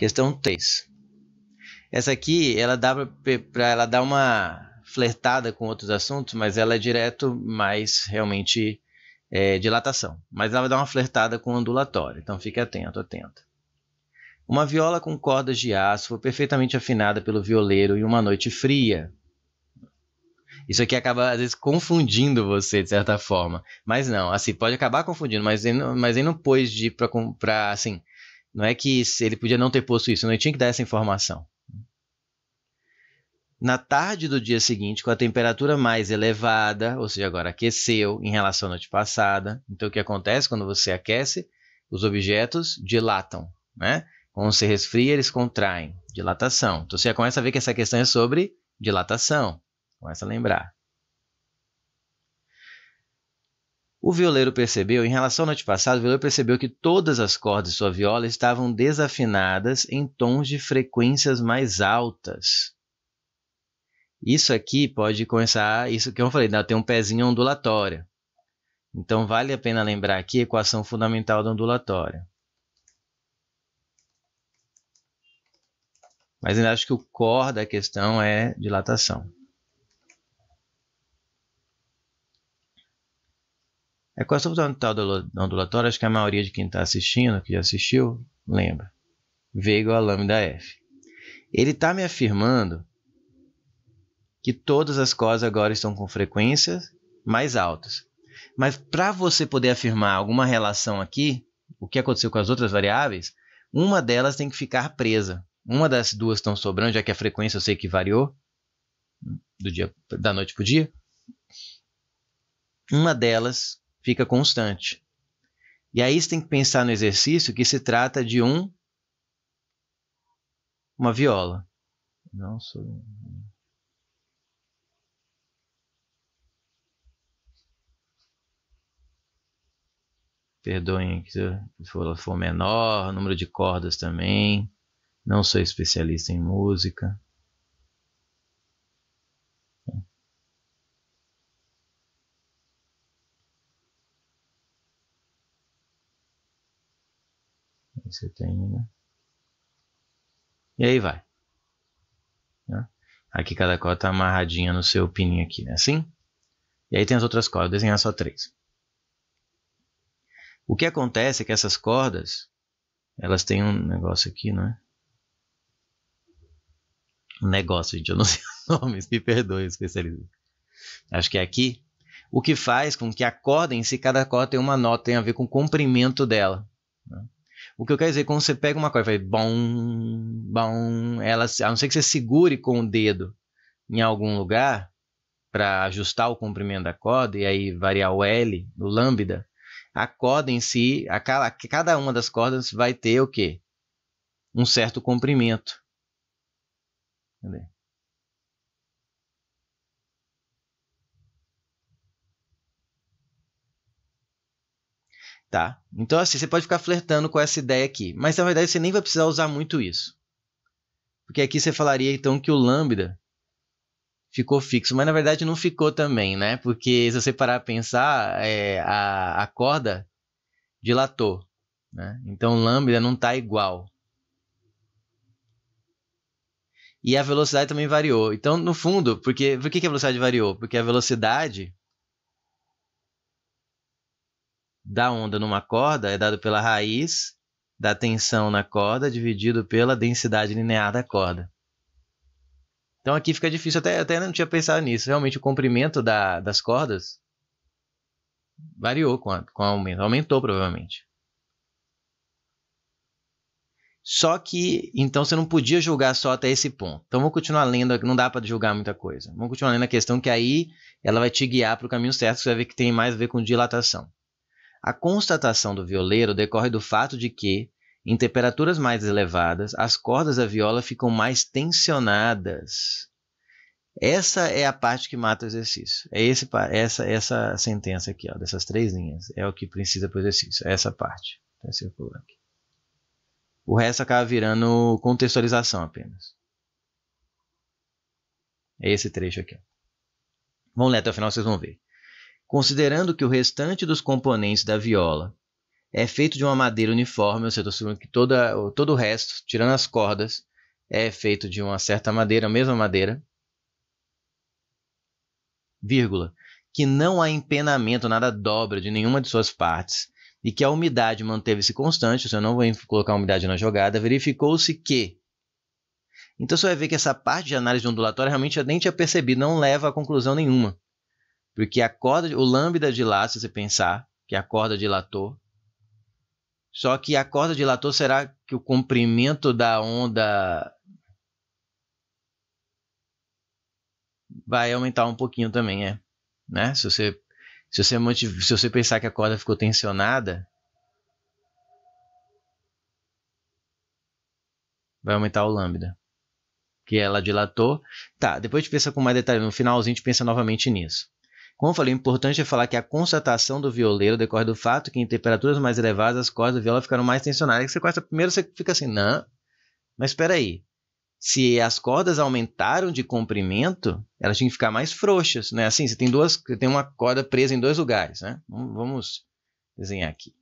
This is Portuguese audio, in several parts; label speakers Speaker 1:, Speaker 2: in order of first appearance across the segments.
Speaker 1: Questão 3. Essa aqui, ela dá para ela dar uma flertada com outros assuntos, mas ela é direto mais realmente é, dilatação. Mas ela vai dar uma flertada com ondulatório, então fique atento, atenta. Uma viola com cordas de aço foi perfeitamente afinada pelo violeiro em uma noite fria. Isso aqui acaba, às vezes, confundindo você, de certa forma. Mas não, assim, pode acabar confundindo, mas ele não, mas ele não pôs de pra, pra, assim, não é que ele podia não ter posto isso, não tinha que dar essa informação. Na tarde do dia seguinte, com a temperatura mais elevada, ou seja, agora aqueceu em relação à noite passada. Então, o que acontece quando você aquece? Os objetos dilatam, né? Quando você resfria, eles contraem. Dilatação. Então, você já começa a ver que essa questão é sobre dilatação. Começa a lembrar. O violeiro percebeu, em relação ao noite passado, o violeiro percebeu que todas as cordas de sua viola estavam desafinadas em tons de frequências mais altas. Isso aqui pode começar, isso que eu falei, né, tem um pezinho ondulatório. Então vale a pena lembrar aqui a equação fundamental da ondulatória. Mas ainda acho que o core da questão é dilatação. É quase é a tal ondulatória, acho que a maioria de quem está assistindo, que já assistiu, lembra. V igual a lambda F. Ele está me afirmando que todas as coisas agora estão com frequências mais altas. Mas para você poder afirmar alguma relação aqui, o que aconteceu com as outras variáveis, uma delas tem que ficar presa. Uma das duas estão sobrando, já que a frequência eu sei que variou do dia da noite para o dia. Uma delas fica constante. E aí você tem que pensar no exercício que se trata de um uma viola. Não sou Perdoem se for menor, número de cordas também. Não sou especialista em música. que você tem, né? E aí vai. Né? Aqui cada corda está amarradinha no seu pininho aqui, né? Assim? E aí tem as outras cordas, desenhar só três. O que acontece é que essas cordas, elas têm um negócio aqui, não é? Um negócio, gente, eu não sei os nomes, me perdoe, especialista. Acho que é aqui. O que faz com que a corda em si, cada corda tem uma nota, tem a ver com o comprimento dela. Né? O que eu quero dizer, quando você pega uma coisa e vai bom, bom, ela, a não ser que você segure com o dedo em algum lugar para ajustar o comprimento da corda e aí variar o L, o lambda, a corda em si, a, cada uma das cordas vai ter o quê? Um certo comprimento. Entendeu? tá? Então, assim, você pode ficar flertando com essa ideia aqui, mas na verdade você nem vai precisar usar muito isso. Porque aqui você falaria então que o lambda ficou fixo, mas na verdade não ficou também, né? Porque se você parar a pensar, é, a, a corda dilatou, né? Então lambda não está igual. E a velocidade também variou. Então, no fundo, porque, por que, que a velocidade variou? Porque a velocidade da onda numa corda é dado pela raiz da tensão na corda dividido pela densidade linear da corda. Então aqui fica difícil, até, até não tinha pensado nisso. Realmente o comprimento da, das cordas variou com, a, com o aumento, aumentou provavelmente. Só que, então você não podia julgar só até esse ponto. Então vamos continuar lendo, não dá para julgar muita coisa. Vamos continuar lendo a questão que aí ela vai te guiar para o caminho certo, você vai ver que tem mais a ver com dilatação. A constatação do violeiro decorre do fato de que, em temperaturas mais elevadas, as cordas da viola ficam mais tensionadas. Essa é a parte que mata o exercício. É esse, essa, essa sentença aqui, ó, dessas três linhas, é o que precisa para o exercício. É essa parte. Tá aqui. O resto acaba virando contextualização apenas. É esse trecho aqui. Ó. Vamos ler até o final, vocês vão ver considerando que o restante dos componentes da viola é feito de uma madeira uniforme, ou seja, estou assumindo que toda, todo o resto, tirando as cordas, é feito de uma certa madeira, a mesma madeira, vírgula, que não há empenamento, nada dobra de nenhuma de suas partes, e que a umidade manteve-se constante, seja, eu não vou colocar a umidade na jogada, verificou-se que. Então você vai ver que essa parte de análise ondulatória realmente eu nem tinha percebido, não leva a conclusão nenhuma. Porque a corda, o lambda de lá, se você pensar, que a corda dilatou. Só que a corda dilatou, será que o comprimento da onda vai aumentar um pouquinho também, é? Né? Se você se você, se você pensar que a corda ficou tensionada, vai aumentar o lambda. Que ela é dilatou. Tá, depois a gente pensa com mais detalhe. No finalzinho a gente pensa novamente nisso. Como eu falei, o importante é falar que a constatação do violeiro decorre do fato que em temperaturas mais elevadas as cordas do viola ficaram mais tensionadas. Você primeiro, você fica assim, não, mas espera aí. Se as cordas aumentaram de comprimento, elas tinham que ficar mais frouxas, né? Assim, você tem duas, você tem uma corda presa em dois lugares, né? Vamos desenhar aqui.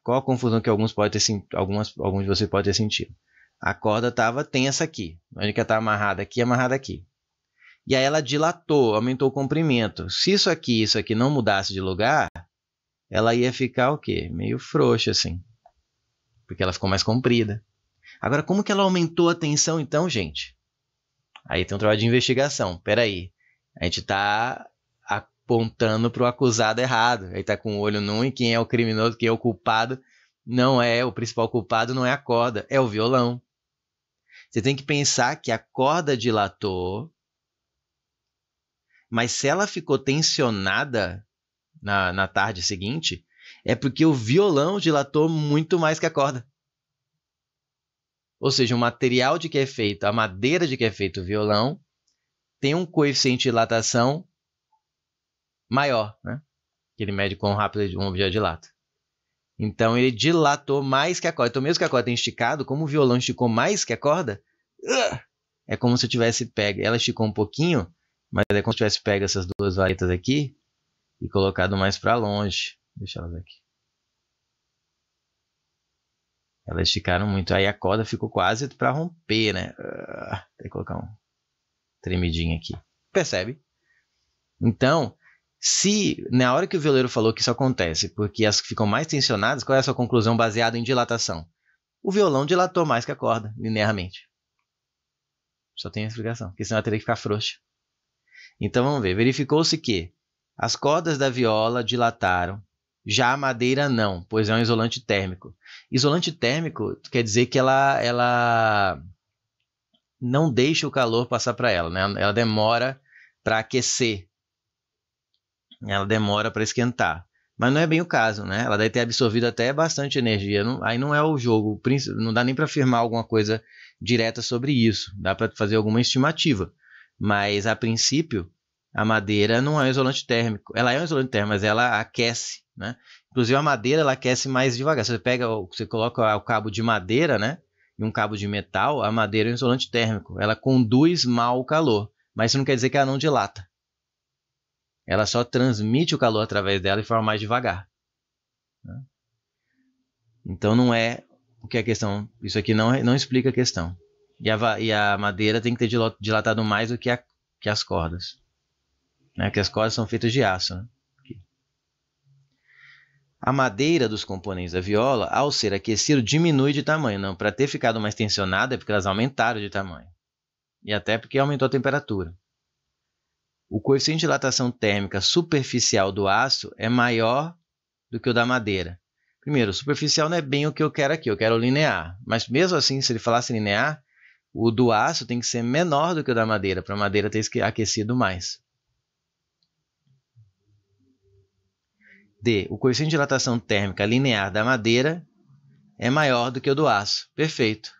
Speaker 1: Qual a confusão que alguns podem ter algumas, alguns de vocês podem ter sentido? A corda tava tensa aqui, a única tá amarrada aqui, amarrada aqui. E aí ela dilatou, aumentou o comprimento. Se isso aqui, isso aqui não mudasse de lugar, ela ia ficar o quê? Meio frouxa assim. Porque ela ficou mais comprida. Agora, como que ela aumentou a tensão então, gente? Aí tem um trabalho de investigação. Peraí, a gente está apontando para o acusado errado. Aí está com o olho num e quem é o criminoso, quem é o culpado, não é o principal culpado, não é a corda, é o violão. Você tem que pensar que a corda dilatou, mas se ela ficou tensionada na, na tarde seguinte, é porque o violão dilatou muito mais que a corda. Ou seja, o material de que é feito, a madeira de que é feito o violão, tem um coeficiente de dilatação maior, né? Que ele mede quão rápido um objeto dilata. Então ele dilatou mais que a corda. Então, mesmo que a corda tenha esticado, como o violão esticou mais que a corda, é como se eu tivesse pego. Ela esticou um pouquinho, mas é como se tivesse pego essas duas varetas aqui e colocado mais para longe. Deixa elas aqui. Elas esticaram muito. Aí a corda ficou quase para romper, né? Ah, tem que colocar um tremidinho aqui. Percebe? Então, se na hora que o violeiro falou que isso acontece, porque as que ficam mais tensionadas, qual é a sua conclusão baseada em dilatação? O violão dilatou mais que a corda, linearmente. Só tem a explicação, porque senão ela teria que ficar frouxa. Então vamos ver. Verificou-se que as cordas da viola dilataram, já a madeira não, pois é um isolante térmico. Isolante térmico quer dizer que ela, ela não deixa o calor passar para ela, né? Ela demora para aquecer. Ela demora para esquentar. Mas não é bem o caso, né? Ela deve ter absorvido até bastante energia. Não, aí não é o jogo, não dá nem para afirmar alguma coisa direta sobre isso. Dá para fazer alguma estimativa. Mas a princípio, a madeira não é um isolante térmico. Ela é um isolante térmico, mas ela aquece, né? Inclusive a madeira ela aquece mais devagar. Você pega, você coloca o cabo de madeira, né? E um cabo de metal, a madeira é um isolante térmico. Ela conduz mal o calor, mas isso não quer dizer que ela não dilata. Ela só transmite o calor através dela de forma mais devagar. Né? Então não é o que é a questão. Isso aqui não, é, não explica a questão. E a, e a madeira tem que ter dilatado mais do que, a, que as cordas né, que as cordas são feitas de aço. Né? A madeira dos componentes da viola, ao ser aquecido, diminui de tamanho. Não, para ter ficado mais tensionada é porque elas aumentaram de tamanho. E até porque aumentou a temperatura. O coeficiente de dilatação térmica superficial do aço é maior do que o da madeira. Primeiro, superficial não é bem o que eu quero aqui, eu quero linear. Mas mesmo assim, se ele falasse linear, o do aço tem que ser menor do que o da madeira, para a madeira ter aquecido mais. D. O coeficiente de dilatação térmica linear da madeira é maior do que o do aço. Perfeito.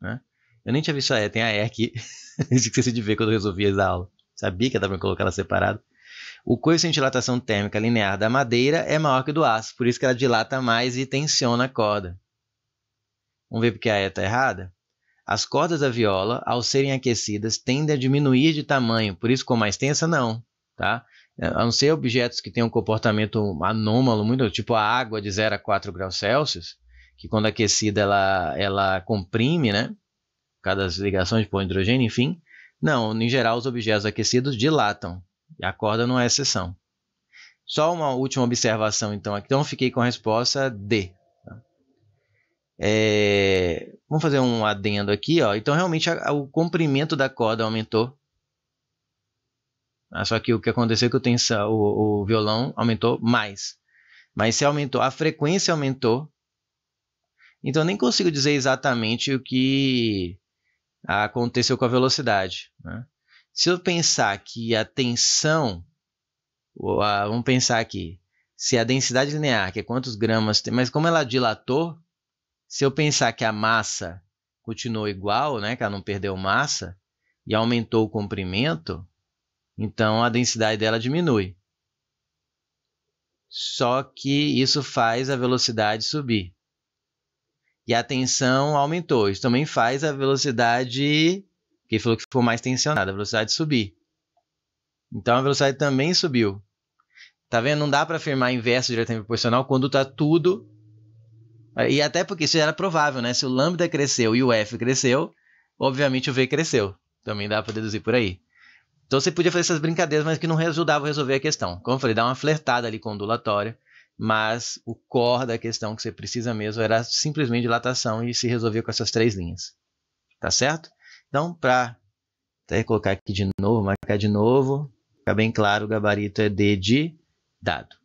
Speaker 1: Né? Eu nem tinha visto a E, tem a E aqui. Esqueci de ver quando eu resolvi essa aula. Sabia que dava para colocar ela separada. O coeficiente de dilatação térmica linear da madeira é maior que o do aço, por isso que ela dilata mais e tensiona a corda. Vamos ver porque a E está errada? As cordas da viola, ao serem aquecidas, tendem a diminuir de tamanho, por isso com mais tensa? Não, tá? É, a não ser objetos que tenham um comportamento anômalo, muito tipo a água de 0 a 4 graus Celsius, que quando aquecida ela, ela comprime, né? Por causa das ligações de hidrogênio, enfim. Não, em geral os objetos aquecidos dilatam, e a corda não é exceção. Só uma última observação, então. Então, fiquei com a resposta D. Tá? É, vamos fazer um adendo aqui. Ó. Então, realmente, a, a, o comprimento da corda aumentou ah, só que o que aconteceu é que o, tensão, o, o violão aumentou mais. Mas se aumentou, a frequência aumentou. Então nem consigo dizer exatamente o que aconteceu com a velocidade. Né? Se eu pensar que a tensão, a, vamos pensar aqui, se a densidade linear, que é quantos gramas tem, mas como ela dilatou, se eu pensar que a massa continuou igual, né, que ela não perdeu massa, e aumentou o comprimento, então a densidade dela diminui. Só que isso faz a velocidade subir. E a tensão aumentou. Isso também faz a velocidade. que falou que ficou mais tensionada, a velocidade subir. Então a velocidade também subiu. Tá vendo? Não dá para afirmar inverso diretamente proporcional quando está tudo. E até porque isso era provável, né? Se o lambda cresceu e o f cresceu, obviamente o v cresceu. Também dá para deduzir por aí. Então você podia fazer essas brincadeiras, mas que não ajudavam a resolver a questão. Como eu falei, dá uma flertada ali com ondulatória, mas o core da questão que você precisa mesmo era simplesmente dilatação e se resolvia com essas três linhas. Tá certo? Então, para até colocar aqui de novo, marcar de novo, ficar bem claro, o gabarito é D de dado.